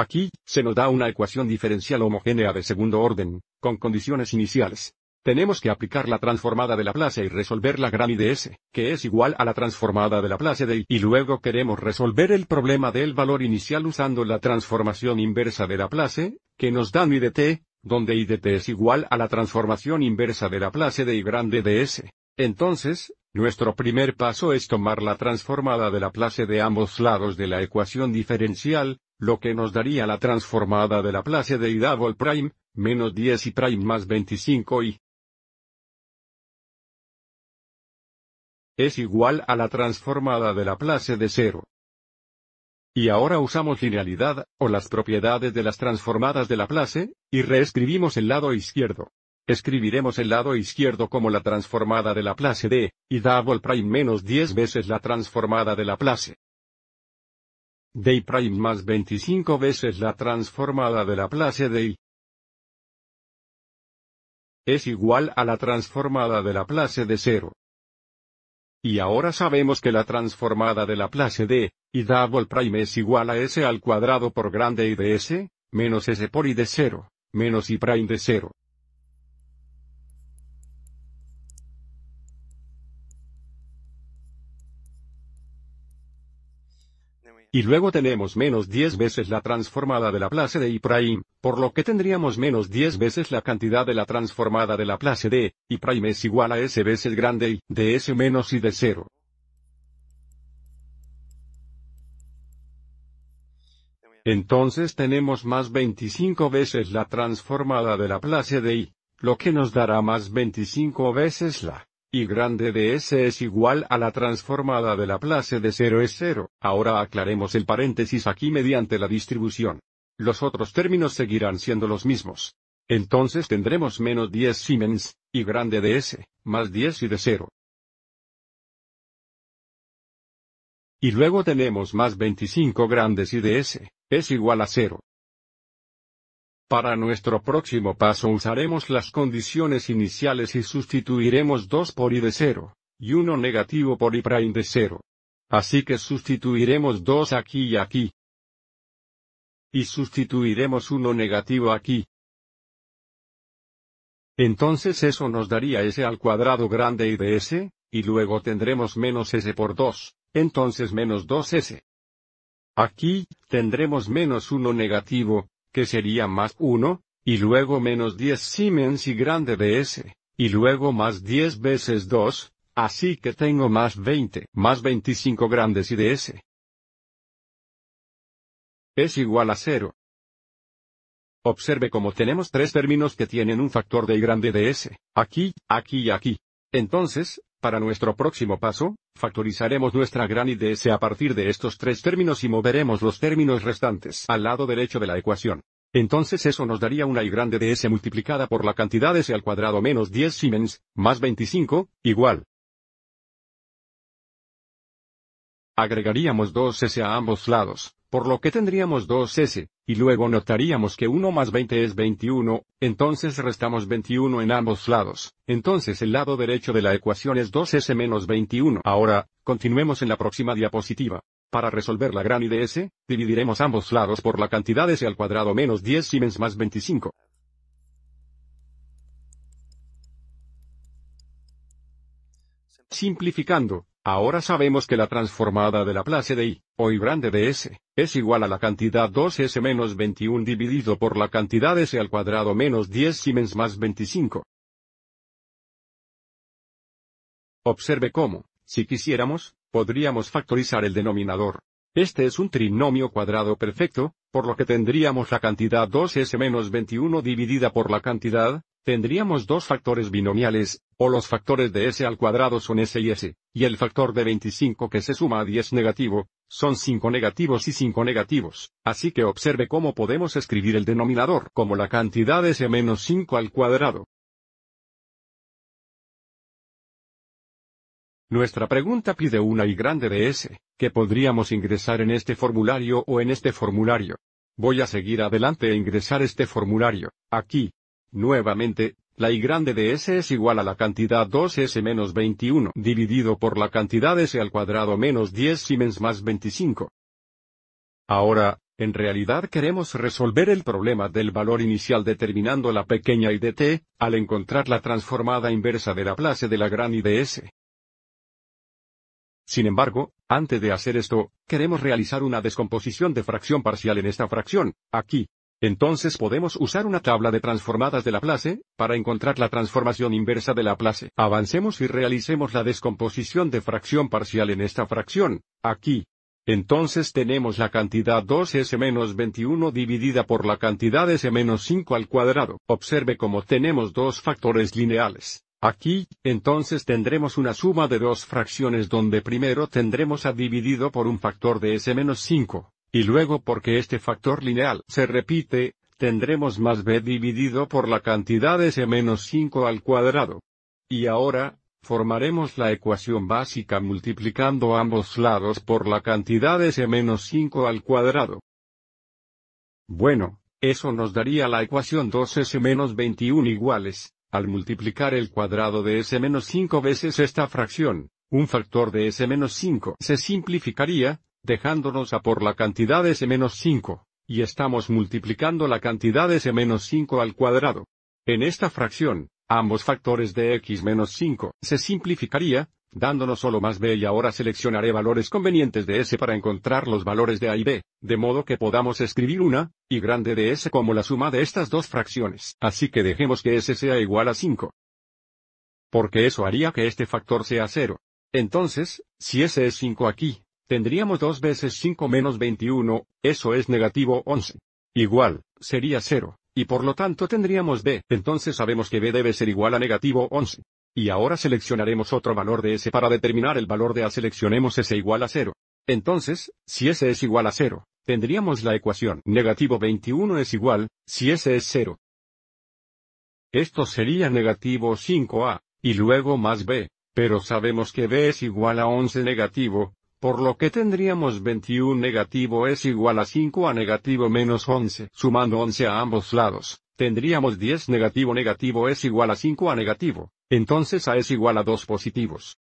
Aquí, se nos da una ecuación diferencial homogénea de segundo orden, con condiciones iniciales. Tenemos que aplicar la transformada de Laplace y resolver la gran IDS, que es igual a la transformada de Laplace de I, y luego queremos resolver el problema del valor inicial usando la transformación inversa de la Laplace, que nos dan IDT, donde I T es igual a la transformación inversa de la Laplace de I grande de S. Entonces, nuestro primer paso es tomar la transformada de Laplace de ambos lados de la ecuación diferencial, lo que nos daría la transformada de Laplace de y double prime, menos 10 y prime más 25 y es igual a la transformada de Laplace de 0. Y ahora usamos linealidad, o las propiedades de las transformadas de Laplace, y reescribimos el lado izquierdo. Escribiremos el lado izquierdo como la transformada de la place de, y double prime menos 10 veces la transformada de Laplace. de y prime más 25 veces la transformada de Laplace de y. Es igual a la transformada de la place de 0. Y ahora sabemos que la transformada de la place de, y double prime es igual a s al cuadrado por grande y de s, menos s por y de 0, menos y prime de 0. Y luego tenemos menos 10 veces la transformada de la place de Y', por lo que tendríamos menos 10 veces la cantidad de la transformada de la place de Y' es igual a S veces grande Y de S menos Y de 0. Entonces tenemos más 25 veces la transformada de la place de I, lo que nos dará más 25 veces la y grande de S es igual a la transformada de la Laplace de 0 es 0. Ahora aclaremos el paréntesis aquí mediante la distribución. Los otros términos seguirán siendo los mismos. Entonces tendremos menos 10 Siemens, y grande de S, más 10 y de 0. Y luego tenemos más 25 grandes y de S, es igual a 0. Para nuestro próximo paso usaremos las condiciones iniciales y sustituiremos 2 por i de 0, y 1 negativo por i prime de 0. Así que sustituiremos 2 aquí y aquí. Y sustituiremos 1 negativo aquí. Entonces eso nos daría s al cuadrado grande y de s, y luego tendremos menos s por 2, entonces menos 2s. Aquí, tendremos menos 1 negativo, que sería más 1, y luego menos 10 Siemens y grande S, y luego más 10 veces 2, así que tengo más 20, más 25 grandes y S. Es igual a 0. Observe como tenemos tres términos que tienen un factor de I grande de S, aquí, aquí y aquí. Entonces, para nuestro próximo paso, factorizaremos nuestra gran IDS a partir de estos tres términos y moveremos los términos restantes al lado derecho de la ecuación. Entonces eso nos daría una I grande de S multiplicada por la cantidad S al cuadrado menos 10 Siemens, más 25, igual. Agregaríamos 2 S a ambos lados, por lo que tendríamos 2s, y luego notaríamos que 1 más 20 es 21, entonces restamos 21 en ambos lados, entonces el lado derecho de la ecuación es 2s menos 21. Ahora, continuemos en la próxima diapositiva. Para resolver la gran s, dividiremos ambos lados por la cantidad s al cuadrado menos 10 siemens más 25. Simplificando, Ahora sabemos que la transformada de la Laplace de I, o I grande de S, es igual a la cantidad 2S menos 21 dividido por la cantidad S al cuadrado menos 10 Siemens más 25. Observe cómo, si quisiéramos, podríamos factorizar el denominador. Este es un trinomio cuadrado perfecto, por lo que tendríamos la cantidad 2S menos 21 dividida por la cantidad, tendríamos dos factores binomiales, o los factores de s al cuadrado son s y s, y el factor de 25 que se suma a 10 negativo, son 5 negativos y 5 negativos, así que observe cómo podemos escribir el denominador como la cantidad s menos 5 al cuadrado. Nuestra pregunta pide una y grande de S, que podríamos ingresar en este formulario o en este formulario. Voy a seguir adelante e ingresar este formulario, aquí. Nuevamente, la I grande de S es igual a la cantidad 2S menos 21 dividido por la cantidad S al cuadrado menos 10 Siemens más 25. Ahora, en realidad queremos resolver el problema del valor inicial determinando la pequeña y de t, al encontrar la transformada inversa de la clase de la gran y de S. Sin embargo, antes de hacer esto, queremos realizar una descomposición de fracción parcial en esta fracción, aquí. Entonces podemos usar una tabla de transformadas de Laplace, para encontrar la transformación inversa de Laplace. Avancemos y realicemos la descomposición de fracción parcial en esta fracción, aquí. Entonces tenemos la cantidad 2s-21 dividida por la cantidad s-5 al cuadrado. Observe cómo tenemos dos factores lineales. Aquí, entonces tendremos una suma de dos fracciones donde primero tendremos a dividido por un factor de s-5. Y luego porque este factor lineal se repite, tendremos más b dividido por la cantidad de s menos 5 al cuadrado. Y ahora, formaremos la ecuación básica multiplicando ambos lados por la cantidad de s menos 5 al cuadrado. Bueno, eso nos daría la ecuación 2s menos 21 iguales, al multiplicar el cuadrado de s menos 5 veces esta fracción, un factor de s menos 5 se simplificaría, dejándonos a por la cantidad de S-5, y estamos multiplicando la cantidad de S-5 al cuadrado. En esta fracción, ambos factores de X-5 menos se simplificaría, dándonos solo más B y ahora seleccionaré valores convenientes de S para encontrar los valores de A y B, de modo que podamos escribir una, y grande de S como la suma de estas dos fracciones. Así que dejemos que S sea igual a 5. Porque eso haría que este factor sea 0. Entonces, si S es 5 aquí, Tendríamos 2 veces 5 menos 21, eso es negativo 11. Igual, sería 0, y por lo tanto tendríamos b. Entonces sabemos que b debe ser igual a negativo 11. Y ahora seleccionaremos otro valor de s para determinar el valor de a. Seleccionemos s igual a 0. Entonces, si s es igual a 0, tendríamos la ecuación negativo 21 es igual, si s es 0. Esto sería negativo 5a, y luego más b, pero sabemos que b es igual a 11 negativo, por lo que tendríamos 21 negativo es igual a 5 a negativo menos 11. Sumando 11 a ambos lados, tendríamos 10 negativo negativo es igual a 5 a negativo. Entonces a es igual a 2 positivos.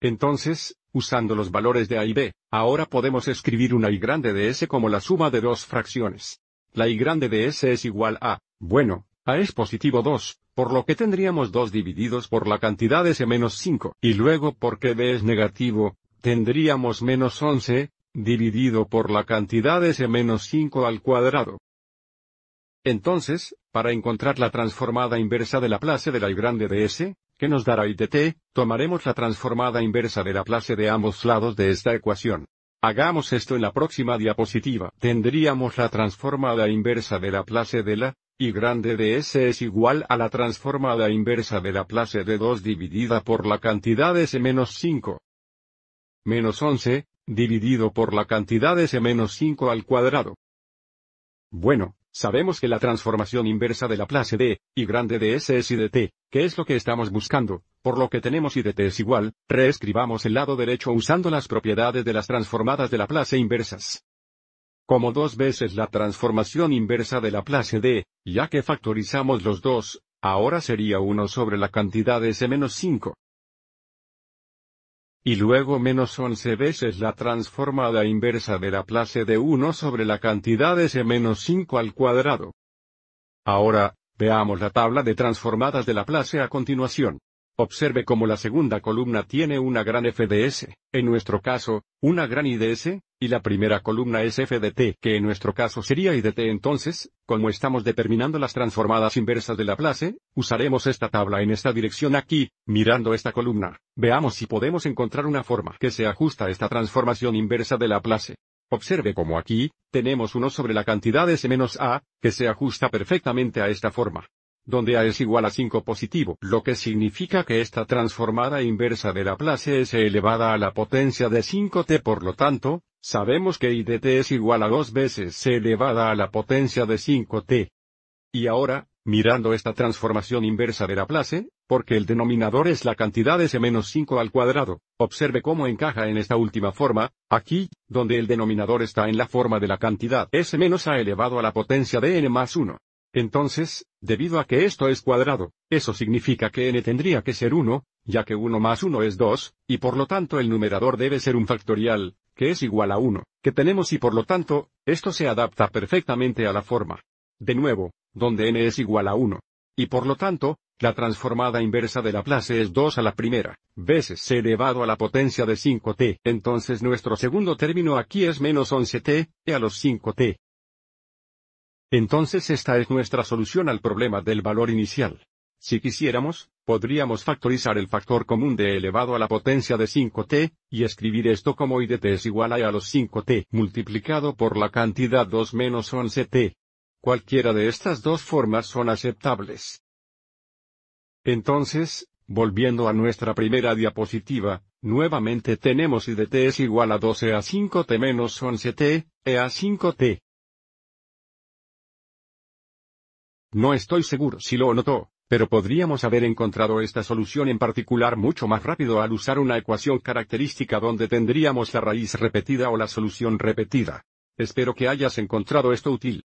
Entonces, usando los valores de a y b, ahora podemos escribir una y grande de s como la suma de dos fracciones. La y grande de s es igual a, bueno, a es positivo 2, por lo que tendríamos 2 divididos por la cantidad S menos 5, y luego porque B es negativo, tendríamos menos 11, dividido por la cantidad S menos 5 al cuadrado. Entonces, para encontrar la transformada inversa de la place de la y grande de S, que nos dará y de t, tomaremos la transformada inversa de la place de ambos lados de esta ecuación. Hagamos esto en la próxima diapositiva. Tendríamos la transformada inversa de la place de la y grande de S es igual a la transformada inversa de la Laplace de 2 dividida por la cantidad S menos 5. Menos 11, dividido por la cantidad S menos 5 al cuadrado. Bueno, sabemos que la transformación inversa de la Laplace de y grande de S es I de T, que es lo que estamos buscando, por lo que tenemos I de T es igual, reescribamos el lado derecho usando las propiedades de las transformadas de la Laplace inversas como dos veces la transformación inversa de la place D, ya que factorizamos los dos, ahora sería 1 sobre la cantidad S menos 5. Y luego menos 11 veces la transformada inversa de la clase de 1 sobre la cantidad S menos 5 al cuadrado. Ahora, veamos la tabla de transformadas de la clase a continuación. Observe cómo la segunda columna tiene una gran f de s, en nuestro caso, una gran i de s, y la primera columna es f de t, que en nuestro caso sería y de t entonces, como estamos determinando las transformadas inversas de la Laplace, usaremos esta tabla en esta dirección aquí, mirando esta columna, veamos si podemos encontrar una forma que se ajusta a esta transformación inversa de la Laplace. Observe como aquí, tenemos uno sobre la cantidad S menos A, que se ajusta perfectamente a esta forma donde A es igual a 5 positivo, lo que significa que esta transformada inversa de Laplace es elevada a la potencia de 5t por lo tanto, Sabemos que idt es igual a 2 veces c elevada a la potencia de 5t. Y ahora, mirando esta transformación inversa de la Laplace, porque el denominador es la cantidad S menos 5 al cuadrado, observe cómo encaja en esta última forma, aquí, donde el denominador está en la forma de la cantidad s menos a elevado a la potencia de n más 1. Entonces, debido a que esto es cuadrado, eso significa que n tendría que ser 1, ya que 1 más 1 es 2, y por lo tanto el numerador debe ser un factorial, que es igual a 1, que tenemos y por lo tanto, esto se adapta perfectamente a la forma. De nuevo, donde n es igual a 1. Y por lo tanto, la transformada inversa de la Laplace es 2 a la primera, veces c elevado a la potencia de 5t. Entonces nuestro segundo término aquí es menos 11t, e a los 5t. Entonces esta es nuestra solución al problema del valor inicial. Si quisiéramos, Podríamos factorizar el factor común de elevado a la potencia de 5t, y escribir esto como idt es igual a, los 5t multiplicado por la cantidad 2 menos 11t. Cualquiera de estas dos formas son aceptables. Entonces, volviendo a nuestra primera diapositiva, nuevamente tenemos idt es igual a 12 a 5t menos 11t, e a 5t. No estoy seguro si lo notó, pero podríamos haber encontrado esta solución en particular mucho más rápido al usar una ecuación característica donde tendríamos la raíz repetida o la solución repetida. Espero que hayas encontrado esto útil.